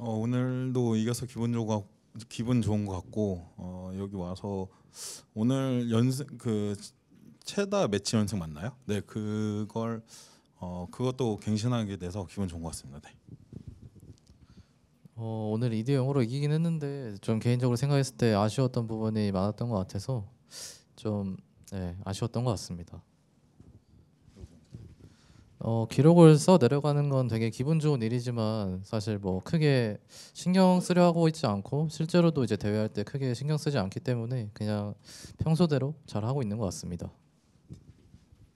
어, 오늘도 이겨서 기분 좋아 기분 좋은 것 같고 어, 여기 와서 오늘 연승 그 최다 매치 연승 맞나요? 네 그걸 어, 그것도 갱신하게 돼서 기분 좋은 것 같습니다. 네. 어, 오늘 2대 0으로 이기긴 했는데 좀 개인적으로 생각했을 때 아쉬웠던 부분이 많았던 것 같아서 좀 네, 아쉬웠던 것 같습니다. 어, 기록을 써 내려가는 건 되게 기분 좋은 일이지만 사실 뭐 크게 신경 쓰려 하고 있지 않고 실제로도 이제 대회할 때 크게 신경 쓰지 않기 때문에 그냥 평소대로 잘 하고 있는 것 같습니다.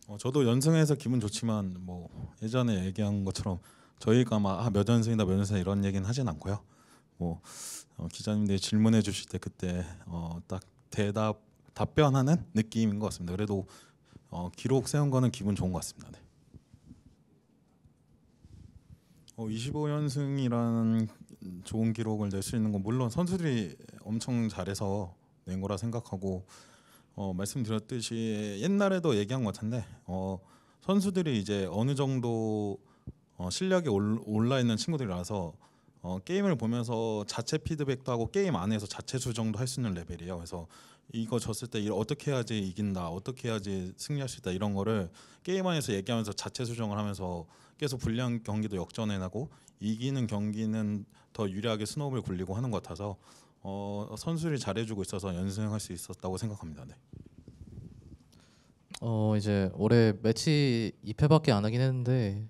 어, 저도 연승해서 기분 좋지만 뭐 예전에 얘기한 것처럼 저희가 막몇 아, 연승이다 몇 연승 이런 얘기는 하진 않고요. 뭐 어, 기자님들이 질문해 주실 때 그때 어, 딱 대답 답변하는 느낌인 것 같습니다. 그래도 어, 기록 세운 거는 기분 좋은 것 같습니다. 네. 25연승이라는 어, 좋은 기록을 낼 수 있는 건 물론 선수들이 엄청 잘해서 낸 거라 생각하고 어, 말씀드렸듯이 옛날에도 얘기한 것 같은데 어, 선수들이 이제 어느 정도 어, 실력이 올, 올라 있는 친구들이라서 어, 게임을 보면서 자체 피드백도 하고 게임 안에서 자체 수정도 할 수 있는 레벨이에요. 그래서 이거 졌을 때 어떻게 해야지 이긴다, 어떻게 해야지 승리할 수 있다 이런 거를 게임 안에서 얘기하면서 자체 수정을 하면서 계속 불리한 경기도 역전해나고 이기는 경기는 더 유리하게 스노우를 굴리고 하는 것 같아서 어, 선수를 잘해주고 있어서 연승할 수 있었다고 생각합니다. 네. 어 이제 올해 매치 2패밖에 안 하긴 했는데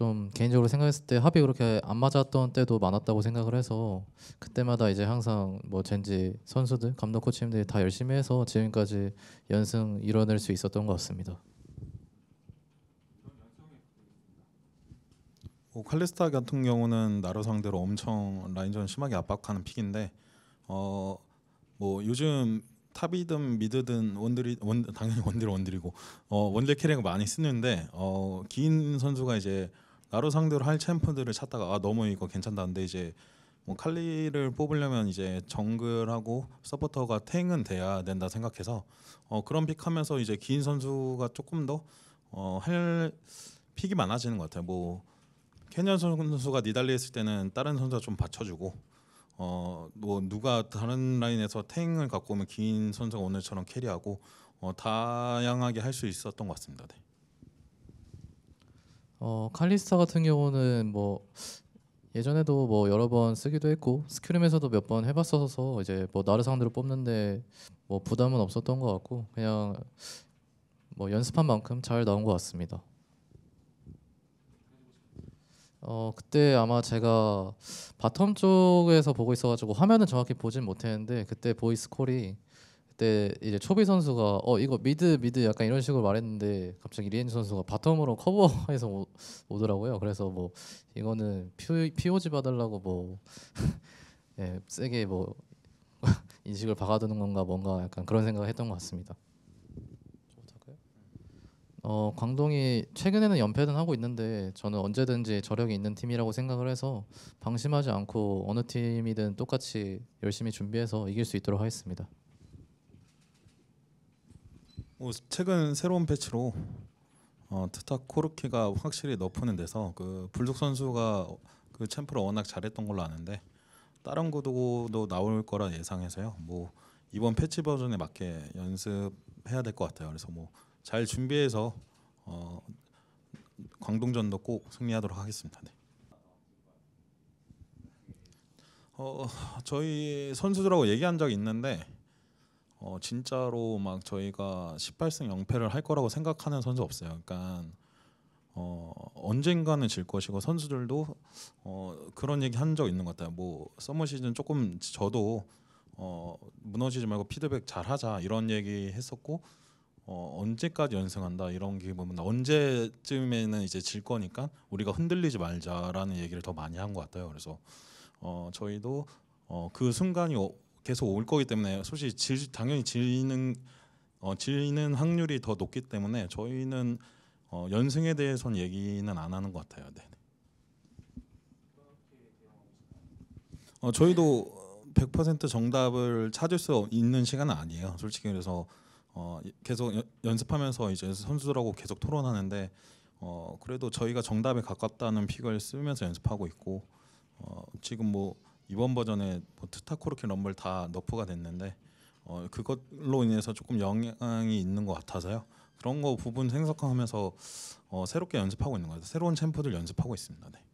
좀 개인적으로 생각했을 때 합이 그렇게 안 맞았던 때도 많았다고 생각을 해서 그때마다 이제 항상 뭐 젠지 선수들 감독 코치님들이 다 열심히 해서 지금까지 연승 이뤄낼 수 있었던 것 같습니다. 뭐 칼리스타 같은 경우는 나로 상대로 엄청 라인전 심하게 압박하는 픽인데 어 뭐 요즘 탑이든 미드든 원들이 원 당연히 원딜 원딜이고 어 원딜 캐릭을 많이 쓰는데 어긴 선수가 이제 나로 상대로 할 챔프들을 찾다가 아 너무 이거 괜찮다는데 이제 뭐 칼리를 뽑으려면 이제 정글하고 서포터가 탱은 돼야 된다 생각해서 어 그런 픽하면서 이제 긴 선수가 조금 더 어 할 픽이 많아지는 것 같아요. 뭐 캐년 선수가 니달리 했을 때는 다른 선수가 좀 받쳐주고 어 뭐 누가 다른 라인에서 탱을 갖고 오면 긴 선수가 오늘처럼 캐리하고 어 다양하게 할 수 있었던 것 같습니다. 네. 어, 칼리스타 같은 경우는 뭐 예전에도 뭐 여러 번 쓰기도 했고 스크림에서도 몇 번 해봤어서 이제 뭐나를 상대로 뽑는데 뭐 부담은 없었던 것 같고 그냥 뭐 연습한 만큼 잘 나온 것 같습니다. 어 그때 아마 제가 바텀 쪽에서 보고 있어가지고 화면은 정확히 보진 못했는데 그때 보이스 콜이 그때 이제 초비 선수가 어 이거 미드 미드 약간 이런 식으로 말했는데 갑자기 리엔 선수가 바텀으로 커버해서 오, 오더라고요. 그래서 뭐 이거는 피, 피오지 받으려고 뭐 예, 세게 뭐 인식을 박아두는 건가 뭔가 약간 그런 생각을 했던 것 같습니다. 어 광동이 최근에는 연패는 하고 있는데 저는 언제든지 저력이 있는 팀이라고 생각을 해서 방심하지 않고 어느 팀이든 똑같이 열심히 준비해서 이길 수 있도록 하겠습니다. 뭐 최근 새로운 패치로 어, 트타 코르키가 확실히 높은 데서 그 불독 선수가 그 챔프를 워낙 잘했던 걸로 아는데 다른 구도도 나올 거라 예상해서요. 뭐 이번 패치 버전에 맞게 연습해야 될 것 같아요. 그래서 뭐 잘 준비해서 어, 광동전도 꼭 승리하도록 하겠습니다. 네. 어, 저희 선수들하고 얘기한 적이 있는데 어, 진짜로 막 저희가 18승 0패를 할 거라고 생각하는 선수 없어요. 그니까 어, 언젠가는 질 것이고 선수들도 어, 그런 얘기 한 적 있는 것 같아요. 뭐 서머 시즌 조금 저도 어, 무너지지 말고 피드백 잘하자 이런 얘기 했었고 어, 언제까지 연승한다 이런 기분은 언제쯤에는 이제 질 거니까 우리가 흔들리지 말자라는 얘기를 더 많이 한 것 같아요. 그래서 어, 저희도 어, 그 순간이 계속 올 거기 때문에 솔직히 질, 당연히 지는 어, 지는 확률이 더 높기 때문에 저희는 어, 연승에 대해서는 얘기는 안 하는 것 같아요. 네. 어, 저희도 100% 정답을 찾을 수 있는 시간은 아니에요. 솔직히 그래서 어, 계속 여, 연습하면서 이제 선수들하고 계속 토론하는데 어, 그래도 저희가 정답에 가깝다는 픽을 쓰면서 연습하고 있고 어, 지금 뭐 이번 버전에 뭐 트타 코르키 럼블 다 너프가 됐는데 어, 그것로 인해서 조금 영향이 있는 것 같아서요. 그런 거 부분 생석하면서 어, 새롭게 연습하고 있는 거예요 새로운 챔프들 연습하고 있습니다. 네.